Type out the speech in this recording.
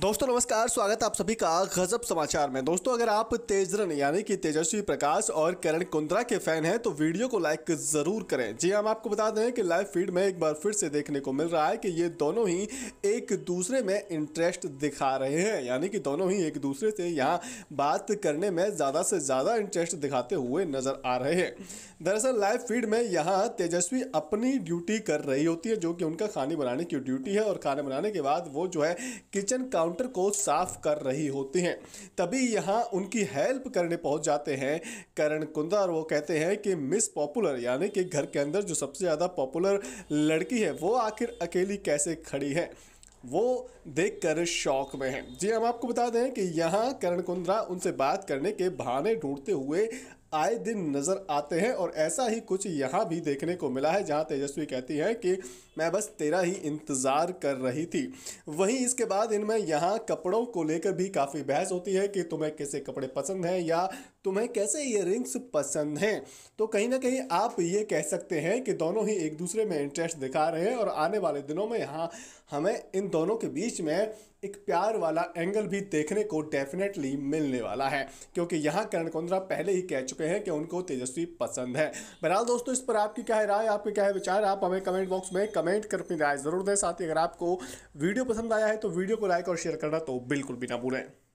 दोस्तों नमस्कार स्वागत है आप सभी का गजब समाचार में दोस्तों अगर आप तेजरन यानी कि तेजस्वी प्रकाश और करण कुंद्रा के फैन हैं तो वीडियो को लाइक जरूर करें जी हाँ, हम आपको बता दें कि लाइव फीड में एक बार फिर से देखने को मिल रहा है कि ये दोनों ही एक दूसरे में इंटरेस्ट दिखा रहे हैं यानी कि दोनों ही एक दूसरे से यहाँ बात करने में ज़्यादा से ज़्यादा इंटरेस्ट दिखाते हुए नजर आ रहे हैं दरअसल लाइव फीड में यहाँ तेजस्वी अपनी ड्यूटी कर रही होती है जो कि उनका खाने बनाने की ड्यूटी है और खाना बनाने के बाद वो जो है किचन काउंटर काउंटर को साफ कर रही होती हैं तभी यहाँ उनकी हेल्प करने पहुँच जाते हैं करण कुंदा और वो कहते हैं कि मिस पॉपुलर यानी कि घर के अंदर जो सबसे ज़्यादा पॉपुलर लड़की है वो आखिर अकेली कैसे खड़ी है वो देखकर शौक में हैं जी हम आपको बता दें कि यहाँ करण कुंद्रा उनसे बात करने के बहाने ढूंढते हुए आए दिन नज़र आते हैं और ऐसा ही कुछ यहाँ भी देखने को मिला है जहाँ तेजस्वी कहती हैं कि मैं बस तेरा ही इंतज़ार कर रही थी वहीं इसके बाद इनमें यहाँ कपड़ों को लेकर भी काफ़ी बहस होती है कि तुम्हें कैसे कपड़े पसंद हैं या तुम्हें कैसे ये रिंग्स पसंद हैं तो कहीं ना कहीं आप ये कह सकते हैं कि दोनों ही एक दूसरे में इंटरेस्ट दिखा रहे हैं और आने वाले दिनों में यहाँ हमें इन दोनों के बीच में एक प्यार वाला एंगल भी देखने को डेफिनेटली मिलने वाला है क्योंकि यहाँ करण कुंद्रा पहले ही कह चुके चुके हैं कि उनको तेजस्वी पसंद है बहरहाल दोस्तों इस पर आपकी क्या है राय आपके क्या है विचार आप हमें कमेंट बॉक्स में कमेंट कर अपनी राय जरूर दें साथ ही अगर आपको वीडियो पसंद आया है तो वीडियो को लाइक और शेयर करना तो बिल्कुल भी ना भूलें